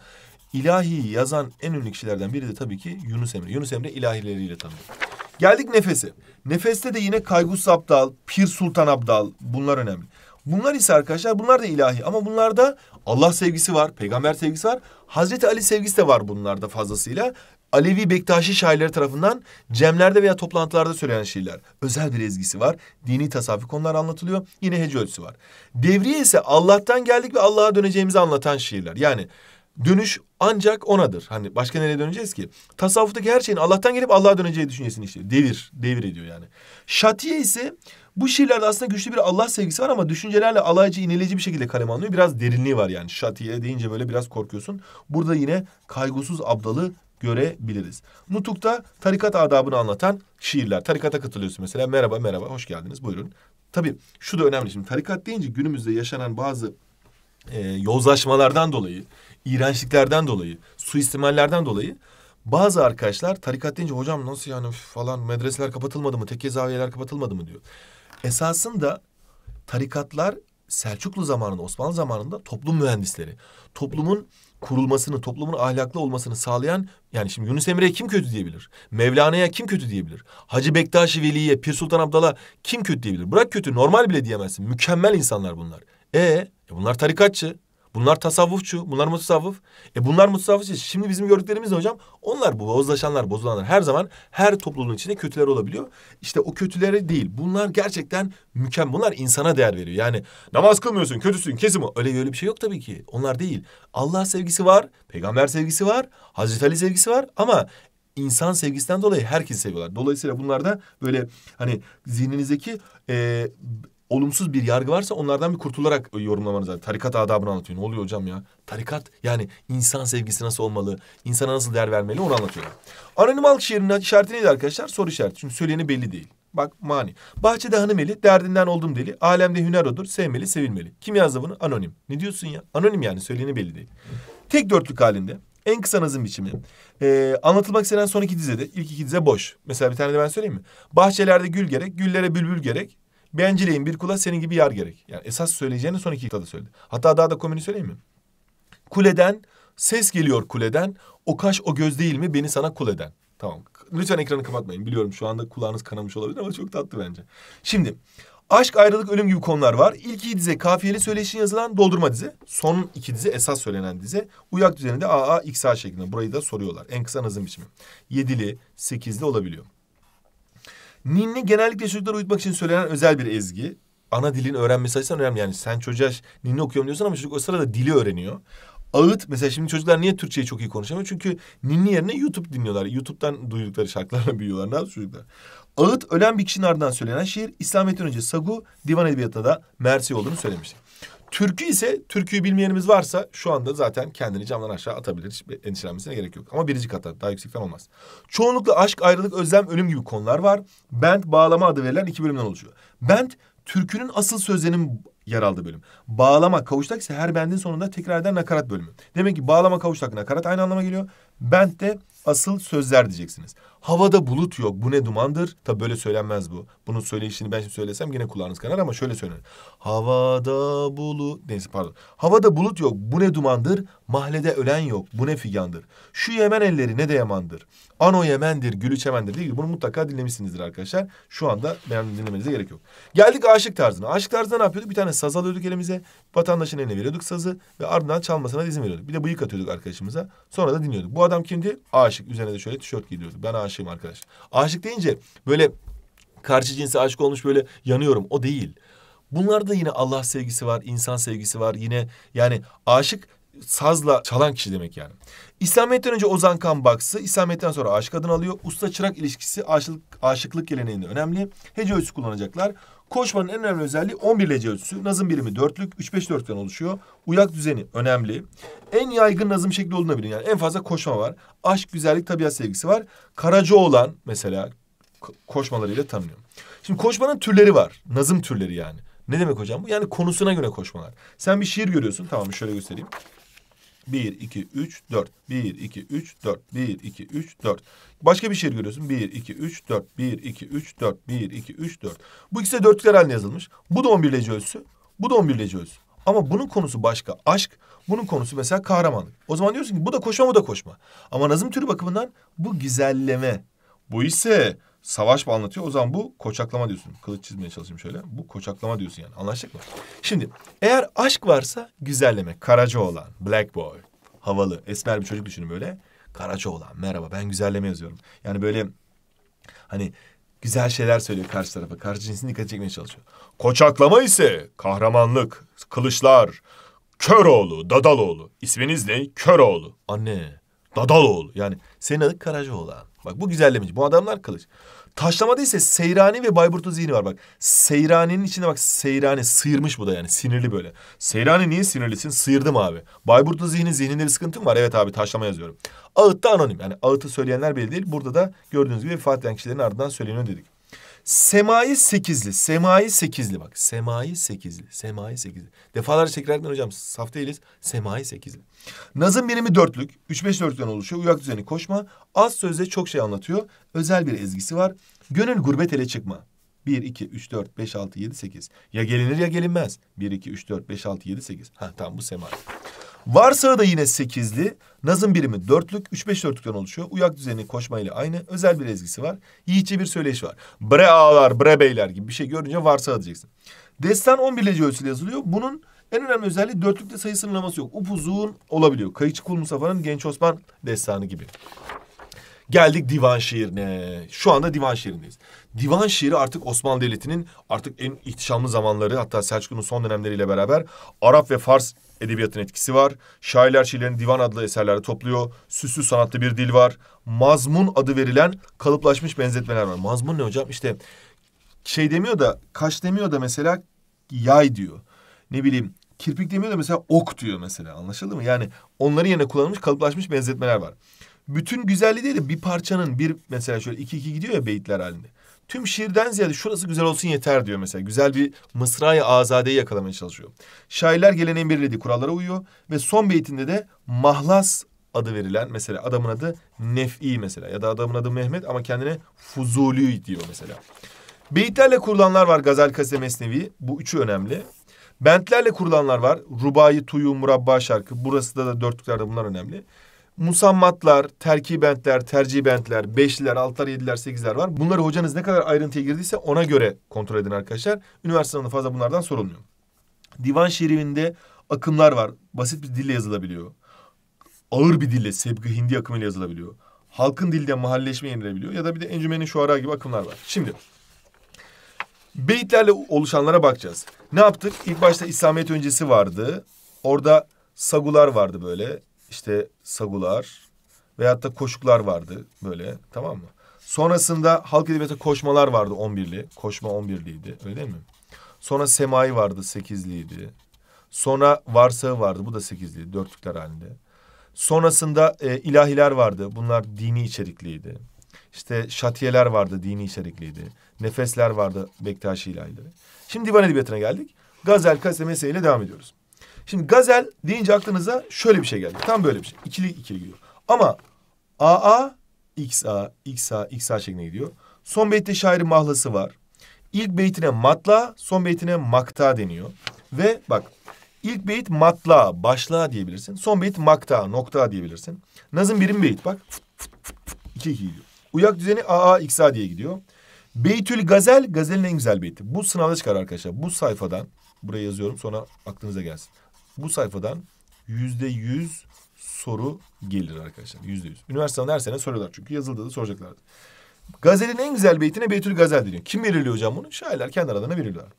ilahi yazan en ünlü kişilerden biri de tabii ki Yunus Emre. Yunus Emre ilahileriyle tanınıyor. Geldik nefese. Nefeste de yine Kaygus Abdal, Pir Sultan Abdal bunlar önemli. Bunlar ise arkadaşlar bunlar da ilahi ama bunlarda Allah sevgisi var, peygamber sevgisi var. Hazreti Ali sevgisi de var bunlarda fazlasıyla. Alevi Bektaşi şairleri tarafından cemlerde veya toplantılarda söylenen şiirler. Özel bir ezgisi var. Dini tasavvufi konular anlatılıyor. Yine hece ölçüsü var. Devriye ise Allah'tan geldik ve Allah'a döneceğimizi anlatan şiirler. Yani dönüş ancak onadır. Hani başka nereye döneceğiz ki? Tasavvuftaki her şeyin Allah'tan gelip Allah'a döneceği düşüncesini işliyor. Devir, devir ediyor yani. Şatiye ise bu şiirlerde aslında güçlü bir Allah sevgisi var ama düşüncelerle alaycı, ineleyici bir şekilde kalem alınıyor. Biraz derinliği var yani. Şatiye deyince böyle biraz korkuyorsun. Burada yine kaygısız abdalı görebiliriz. Nutuk'ta tarikat adabını anlatan şiirler. Tarikata katılıyorsun mesela. Merhaba merhaba hoş geldiniz buyurun. Tabii şu da önemli şimdi tarikat deyince günümüzde yaşanan bazı e, yozlaşmalardan dolayı, iğrençliklerden dolayı, suistimallerden dolayı bazı arkadaşlar tarikat deyince hocam nasıl yani falan medreseler kapatılmadı mı, tekke zaviyeler kapatılmadı mı diyor esasında tarikatlar Selçuklu zamanında, Osmanlı zamanında toplum mühendisleri. Toplumun kurulmasını, toplumun ahlaklı olmasını sağlayan... Yani şimdi Yunus Emre'ye kim kötü diyebilir? Mevlana'ya kim kötü diyebilir? Hacı Bektaşi Veli'ye, Pir Sultan Abdal'a kim kötü diyebilir? Bırak kötü, normal bile diyemezsin. Mükemmel insanlar bunlar. E, e bunlar tarikatçı. Bunlar tasavvufçu, bunlar mutasavvuf. E bunlar mutasavvufçu. Şimdi bizim gördüklerimiz ne hocam? Onlar bu bozlaşanlar, bozulanlar her zaman her topluluğun içinde kötüler olabiliyor. İşte o kötüleri değil. Bunlar gerçekten mükemmel. Bunlar insana değer veriyor. Yani namaz kılmıyorsun, kötüsün, kesim o. Öyle öyle bir şey yok tabii ki. Onlar değil. Allah sevgisi var, peygamber sevgisi var, Hazreti Ali sevgisi var ama insan sevgisinden dolayı herkesi seviyorlar. Dolayısıyla bunlar da böyle hani zihninizdeki e, olumsuz bir yargı varsa onlardan bir kurtularak e, yorumlamanız lazım. Tarikat adabını anlatıyor. Ne oluyor hocam ya? Tarikat yani insan sevgisi nasıl olmalı? İnsana nasıl değer vermeli onu anlatıyor. Anonim halk şiirinin işareti neydi arkadaşlar? Soru işareti. Çünkü söyleyeni belli değil. Bak mani. Bahçede hanım eli, derdinden oldum deli. Alemde hüner odur, sevmeli, sevilmeli. Kim yazdı bunu? Anonim. Ne diyorsun ya? Anonim yani söyleyeni belli değil. Tek dörtlük halinde. En kısa nazım biçimi. Ee, anlatılmak istenen son iki dizede. ilk iki dize boş. Mesela bir tane de ben söyleyeyim mi? Bahçelerde gül gerek, güllere bülbül gerek. Bencileyim bir kula senin gibi yar gerek. Yani esas söyleyeceğini son iki kıtada söyledi. Hatta daha da komini söyleyeyim mi? Kuleden ses geliyor kuleden. O kaş o göz değil mi beni sana kul eden. Tamam. Lütfen ekranı kapatmayın. Biliyorum şu anda kulağınız kanamış olabilir ama çok tatlı bence. Şimdi aşk, ayrılık, ölüm gibi konular var. İlk iki dize kafiyeli söyleşin yazılan doldurma dize. Son iki dize esas söylenen dize. Uyak düzeninde AA, XA şeklinde. Burayı da soruyorlar. En kısa nazım biçimi. Yedili, sekizli olabiliyor ninni genellikle çocukları uyutmak için söylenen özel bir ezgi. Ana dilin öğrenmesi açısından önemli. Yani sen çocuğa ninni okuyorum diyorsun ama çocuk o sırada dili öğreniyor. Ağıt mesela şimdi çocuklar niye Türkçeyi çok iyi konuşamıyor? Çünkü ninni yerine YouTube dinliyorlar. YouTube'dan duydukları şarkılarla büyüyorlar. Ne yapıyor çocuklar? Ağıt ölen bir kişinin ardından söylenen şiir İslamiyet'ten önce Sagu divan edebiyatında da Mersi olduğunu söylemiştik. Türkü ise türküyü bilmeyenimiz varsa şu anda zaten kendini camdan aşağı atabilir. Hiç endişelenmesine gerek yok. Ama biricik atar. Daha yüksekten olmaz. Çoğunlukla aşk, ayrılık, özlem, ölüm gibi konular var. Bent bağlama adı verilen iki bölümden oluşuyor. Bent türkünün asıl sözlerinin yer aldı bölüm. Bağlama kavuştak ise her bendin sonunda tekrardan nakarat bölümü. Demek ki bağlama kavuştak nakarat aynı anlama geliyor. Bent de asıl sözler diyeceksiniz. Havada bulut yok bu ne dumandır? Tabi böyle söylenmez bu. Bunun söyleyişini ben şimdi söylesem yine kulağınız kanar ama şöyle söylenir. Havada bulut... Neyse pardon. Havada bulut yok bu ne dumandır? Mahallede ölen yok bu ne figandır? Şu Yemen elleri ne de yamandır? Ano Yemen'dir gülü çemendir değil mi? Bunu mutlaka dinlemişsinizdir arkadaşlar. Şu anda ben dinlemenize gerek yok. Geldik aşık tarzına. Aşık tarzında ne yapıyorduk? Bir tane saz alıyorduk elimize. Vatandaşın eline veriyorduk sazı ve ardından çalmasına izin veriyorduk. Bir de bıyık atıyorduk arkadaşımıza. Sonra da dinliyorduk. Bu adam kimdi? Aşık. Üzerine de şöyle tişört giyiyordu. Ben aşığım arkadaş. Aşık deyince böyle karşı cinse aşık olmuş böyle yanıyorum. O değil. Bunlarda yine Allah sevgisi var, insan sevgisi var. Yine yani aşık sazla çalan kişi demek yani. İslamiyet'ten önce Ozan Kan Baksı, İslamiyet'ten sonra aşık kadın alıyor. Usta çırak ilişkisi aşık, aşıklık geleneğinde önemli. Hece ölçüsü kullanacaklar. Koşmanın en önemli özelliği 11 hece ölçüsü. Nazım birimi dörtlük, 3-5 dörtten oluşuyor. Uyak düzeni önemli. En yaygın nazım şekli olduğunu bilin. Yani en fazla koşma var. Aşk, güzellik, tabiat sevgisi var. Karaca olan mesela koşmalarıyla tanınıyor. Şimdi koşmanın türleri var. Nazım türleri yani. Ne demek hocam bu? Yani konusuna göre koşmalar. Sen bir şiir görüyorsun. Tamam şöyle göstereyim. 1, 2, 3, 4. 1, 2, 3, 4. 1, 2, 3, 4. Başka bir şiir görüyorsun. 1, 2, 3, 4. 1, 2, 3, 4. 1, 2, 3, 4. Bu ikisi de dörtlükler halinde yazılmış. Bu da 11 lece ölçüsü. Bu da 11 lece ölçüsü. Ama bunun konusu başka. Aşk. Bunun konusu mesela kahramanlık. O zaman diyorsun ki bu da koşma bu da koşma. Ama nazım türü bakımından bu güzelleme. Bu ise savaş mı anlatıyor? O zaman bu koçaklama diyorsun. Kılıç çizmeye çalışayım şöyle. Bu koçaklama diyorsun yani. Anlaştık mı? Şimdi eğer aşk varsa güzelleme. Karaca olan, black boy, havalı, esmer bir çocuk düşünün böyle. Karaca olan, merhaba ben güzelleme yazıyorum. Yani böyle hani güzel şeyler söylüyor karşı tarafa. Karşı cinsini dikkat çekmeye çalışıyor. Koçaklama ise kahramanlık, kılıçlar, Köroğlu, Dadaloğlu. İsminiz ne? Köroğlu. Anne Dadaloğlu. Yani senin adın Karacaoğlu Bak bu güzellemeci. Bu adamlar kılıç. Taşlamada ise Seyrani ve Bayburtlu zihni var bak. Seyrani'nin içinde bak Seyrani sıyırmış bu da yani sinirli böyle. Seyrani niye sinirlisin? Sıyırdım abi. Bayburtlu zihni zihninde bir sıkıntım var. Evet abi taşlama yazıyorum. Ağıt da anonim. Yani ağıtı söyleyenler belli değil. Burada da gördüğünüz gibi vefat eden kişilerin ardından söyleniyor dedik. Semai sekizli, semai sekizli bak. Semai sekizli, semai sekizli. Defalarca tekrar tekrardan hocam saf değiliz. Semai sekizli. Nazım birimi dörtlük, üç beş dörtlükten oluşuyor. Uyak düzeni koşma. Az sözde çok şey anlatıyor. Özel bir ezgisi var. Gönül gurbet ele çıkma. Bir, iki, üç, dört, beş, altı, yedi, sekiz. Ya gelinir ya gelinmez. Bir, iki, üç, dört, beş, altı, yedi, sekiz. Ha tamam bu semai. Varsağı da yine sekizli. Nazım birimi dörtlük, üç beş dörtlükten oluşuyor. Uyak düzeni koşmayla aynı. Özel bir ezgisi var. Yiğitçe bir söyleyiş var. Bre ağlar, bre beyler gibi bir şey görünce varsağı diyeceksin. Destan on birlece ölçülü yazılıyor. Bunun en önemli özelliği dörtlükte sayı sınırlaması yok. Upuzun olabiliyor. Kayıkçı Kul Mustafa'nın Genç Osman destanı gibi. Geldik divan şiirine. Şu anda divan şiirindeyiz. Divan şiiri artık Osmanlı Devleti'nin artık en ihtişamlı zamanları hatta Selçuklu'nun son dönemleriyle beraber Arap ve Fars edebiyatının etkisi var. Şairler şiirlerini divan adlı eserlerde topluyor. Süslü sanatlı bir dil var. Mazmun adı verilen kalıplaşmış benzetmeler var. Mazmun ne hocam? İşte şey demiyor da kaş demiyor da mesela yay diyor. Ne bileyim kirpik demiyor da mesela ok diyor mesela anlaşıldı mı? Yani onların yerine kullanılmış kalıplaşmış benzetmeler var bütün güzelliği değil de bir parçanın bir mesela şöyle iki iki gidiyor ya beyitler halinde. Tüm şiirden ziyade şurası güzel olsun yeter diyor mesela. Güzel bir mısraya azadeyi yakalamaya çalışıyor. Şairler geleneğin belirlediği kurallara uyuyor ve son beytinde de mahlas adı verilen mesela adamın adı Nef'i mesela ya da adamın adı Mehmet ama kendine Fuzuli diyor mesela. Beyitlerle kurulanlar var Gazel kase Mesnevi. Bu üçü önemli. Bentlerle kurulanlar var. rubayı Tuyu, Murabba şarkı. Burası da, da dörtlüklerde bunlar önemli musammatlar, terkibentler, tercibentler, beşliler, altılar, yediler, sekizler var. Bunları hocanız ne kadar ayrıntıya girdiyse ona göre kontrol edin arkadaşlar. Üniversite fazla bunlardan sorulmuyor. Divan şerifinde akımlar var. Basit bir dille yazılabiliyor. Ağır bir dille, sebgı hindi akımıyla yazılabiliyor. Halkın dilde mahalleşme yenilebiliyor. Ya da bir de encümenin şuara gibi akımlar var. Şimdi beyitlerle oluşanlara bakacağız. Ne yaptık? İlk başta İslamiyet öncesi vardı. Orada sagular vardı böyle işte sagular veyahut da koşuklar vardı böyle tamam mı? Sonrasında halk edebiyatı koşmalar vardı 11'li. Koşma 11'liydi öyle değil mi? Sonra semai vardı 8'liydi. Sonra varsağı vardı bu da 8'liydi dörtlükler halinde. Sonrasında e, ilahiler vardı bunlar dini içerikliydi. İşte şatiyeler vardı dini içerikliydi. Nefesler vardı Bektaşi ilahileri. Şimdi divan edebiyatına geldik. Gazel, kasem, ile devam ediyoruz. Şimdi gazel deyince aklınıza şöyle bir şey geldi. Tam böyle bir şey. İkili ikili gidiyor. Ama AA, XA, XA, XA şeklinde gidiyor. Son beytte şairi mahlası var. İlk beytine matla, son beytine makta deniyor. Ve bak ilk beyt matla, başla diyebilirsin. Son beyt makta, nokta diyebilirsin. Nazım birim beyt bak. iki iki gidiyor. Uyak düzeni AA, XA diye gidiyor. Beytül Gazel, Gazel'in en güzel beyti. Bu sınavda çıkar arkadaşlar. Bu sayfadan buraya yazıyorum sonra aklınıza gelsin bu sayfadan yüzde yüz soru gelir arkadaşlar. Yüzde yüz. Üniversiteden her sene soruyorlar çünkü yazılda da soracaklardı. Gazel'in en güzel beytine Beytül Gazel deniyor. Kim belirliyor hocam bunu? Şairler kendi aralarına belirliyorlar.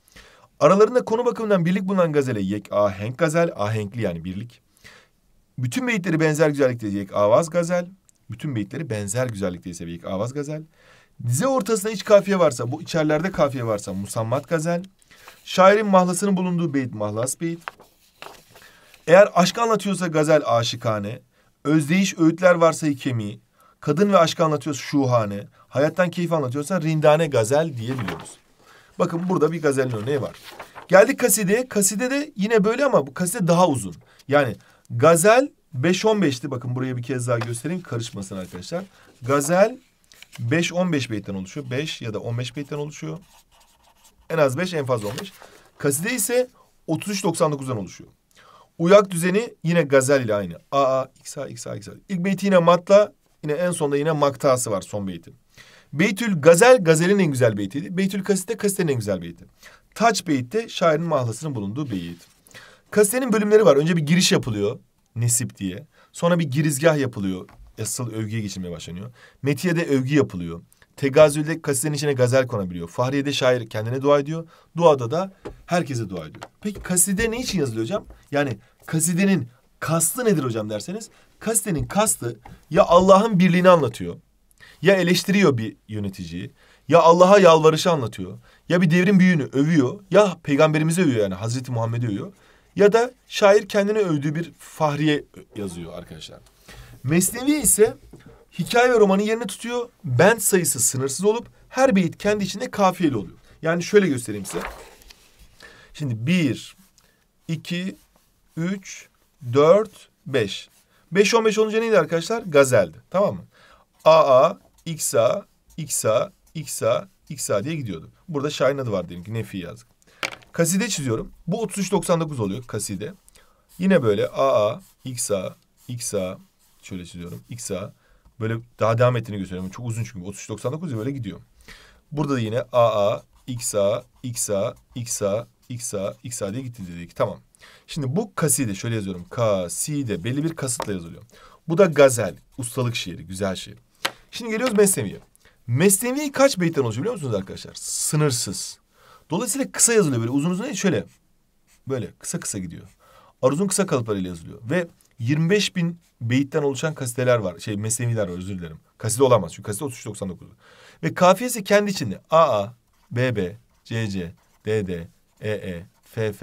Aralarında konu bakımından birlik bulunan gazele yek ahenk gazel, ahenkli yani birlik. Bütün beyitleri benzer güzellikte yek avaz gazel, bütün beyitleri benzer güzellikte ise yek avaz gazel. Dize ortasında hiç kafiye varsa, bu içerlerde kafiye varsa musammat gazel. Şairin mahlasının bulunduğu beyit mahlas beyit. Eğer aşk anlatıyorsa gazel aşikane, özdeyiş öğütler varsa hikemi, kadın ve aşkı anlatıyorsa şuhane, hayattan keyif anlatıyorsa rindane gazel diyebiliyoruz. Bakın burada bir gazelin örneği var. Geldik kasideye. Kaside de yine böyle ama bu kaside daha uzun. Yani gazel 5-15'ti. Bakın buraya bir kez daha göstereyim karışmasın arkadaşlar. Gazel 5-15 beytten oluşuyor. 5 ya da 15 beytten oluşuyor. En az 5 en fazla 15. Kaside ise 33-99'dan oluşuyor. Uyak düzeni yine gazel ile aynı. A, A, X, A, X, A, X, A. İlk beyti yine matla, yine en sonda yine maktası var son beytin. Beytül Gazel, Gazel'in en güzel beytiydi. Beytül Kasite, Kasite'nin en güzel beyti. Taç de şairin mahlasının bulunduğu beyit. Kasite'nin bölümleri var. Önce bir giriş yapılıyor. Nesip diye. Sonra bir girizgah yapılıyor. Asıl övgüye geçilmeye başlanıyor. Metiye de övgü yapılıyor. Tegazül'de kasidenin içine gazel konabiliyor. Fahriye'de şair kendine dua ediyor. Duada da herkese dua ediyor. Peki kaside ne için yazılıyor hocam? Yani kasidenin kastı nedir hocam derseniz. Kasidenin kastı ya Allah'ın birliğini anlatıyor. Ya eleştiriyor bir yöneticiyi. Ya Allah'a yalvarışı anlatıyor. Ya bir devrin büyüğünü övüyor. Ya peygamberimizi övüyor yani Hazreti Muhammed'i övüyor. Ya da şair kendini övdüğü bir fahriye yazıyor arkadaşlar. Mesnevi ise hikaye ve romanın yerini tutuyor. Bent sayısı sınırsız olup her beyit kendi içinde kafiyeli oluyor. Yani şöyle göstereyim size. Şimdi bir, iki, üç, dört, beş. Beş on beş olunca neydi arkadaşlar? Gazeldi. Tamam mı? AA, XA, XA, XA, XA diye gidiyordu. Burada Şahin adı var diyelim ki Nefi yazdık. Kaside çiziyorum. Bu 33.99 oluyor kaside. Yine böyle AA, XA, XA şöyle çiziyorum. XA, Böyle daha devam ettiğini gösteriyorum. Çok uzun çünkü. 33-99 böyle gidiyor. Burada da yine AA, XA, XA, XA, XA, XA diye gitti dedik. Tamam. Şimdi bu kaside şöyle yazıyorum. Kaside belli bir kasıtla yazılıyor. Bu da gazel. Ustalık şiiri. Güzel şiir. Şimdi geliyoruz Mesnevi'ye. Mesnevi kaç beytten oluşuyor biliyor musunuz arkadaşlar? Sınırsız. Dolayısıyla kısa yazılıyor böyle uzun uzun değil şöyle. Böyle kısa kısa gidiyor. Aruz'un kısa kalıplarıyla yazılıyor. Ve 25 bin beyitten oluşan kasteler var. Şey mesneviler var özür dilerim. Kaside olamaz çünkü kaside 33 Ve kafiyesi kendi içinde AA, BB, CC, DD, EE, FF,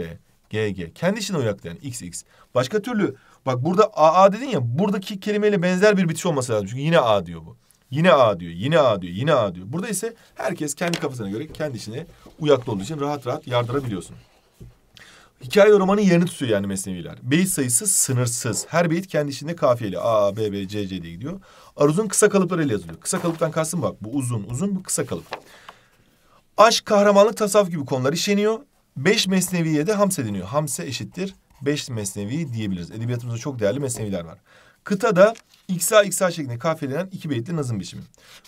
GG. Kendi içinde oynaklı yani XX. Başka türlü bak burada AA dedin ya buradaki kelimeyle benzer bir bitiş olması lazım. Çünkü yine A diyor bu. Yine A diyor, yine A diyor, yine A diyor. Burada ise herkes kendi kafasına göre kendi içine uyaklı olduğu için rahat rahat yardırabiliyorsun. Hikaye romanın yerini tutuyor yani Mesneviler. Beyit sayısı sınırsız. Her beyit kendi içinde kafiyeli. A, B, B, C, C diye gidiyor. Aruz'un kısa kalıplarıyla yazılıyor. Kısa kalıptan kastım bak. Bu uzun, uzun bu kısa kalıp. Aşk, kahramanlık, tasavvuf gibi konular işleniyor. Beş mesneviye de hamse deniyor. Hamse eşittir. Beş mesnevi diyebiliriz. Edebiyatımızda çok değerli mesneviler var. kıta da iksa iksa şeklinde kafiyelenen iki beyitli nazım biçimi.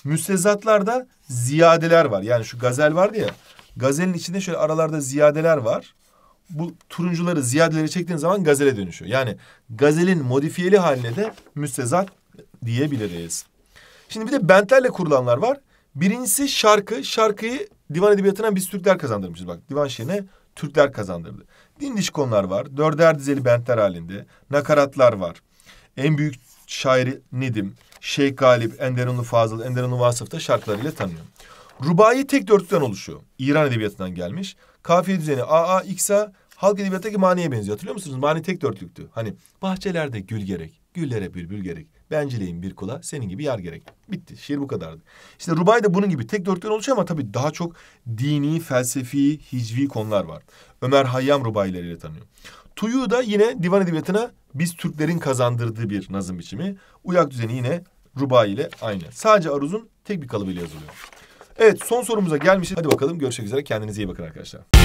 Müstezatlarda ziyadeler var. Yani şu gazel vardı ya. Gazelin içinde şöyle aralarda ziyadeler var bu turuncuları ziyadeleri çektiğin zaman gazele dönüşüyor. Yani gazelin modifiyeli haline de müstezat diyebiliriz. Şimdi bir de bentlerle kurulanlar var. Birincisi şarkı. Şarkıyı divan edebiyatına biz Türkler kazandırmışız. Bak divan şiirine Türkler kazandırdı. Dindiş konular var. Dörder dizeli bentler halinde. Nakaratlar var. En büyük şairi Nedim, Şeyh Galip, Enderunlu Fazıl, Enderunlu Vasıf da şarkılarıyla tanınıyor. Rubai tek dörtlükten oluşuyor. İran edebiyatından gelmiş. Kafiye düzeni AA, XA halk edebiyattaki maniye benziyor. Hatırlıyor musunuz? Mani tek dörtlüktü. Hani bahçelerde gül gerek, güllere bülbül gerek. Bencileyim bir kula, senin gibi yar gerek. Bitti. Şiir bu kadardı. İşte Rubay da bunun gibi tek dörtlükten oluşuyor ama tabii daha çok dini, felsefi, hicvi konular var. Ömer Hayyam ile tanıyor. Tuyu da yine divan edebiyatına biz Türklerin kazandırdığı bir nazım biçimi. Uyak düzeni yine rubai ile aynı. Sadece aruzun tek bir kalıbıyla yazılıyor. Evet son sorumuza gelmişiz. Hadi bakalım görüşmek üzere. Kendinize iyi bakın arkadaşlar.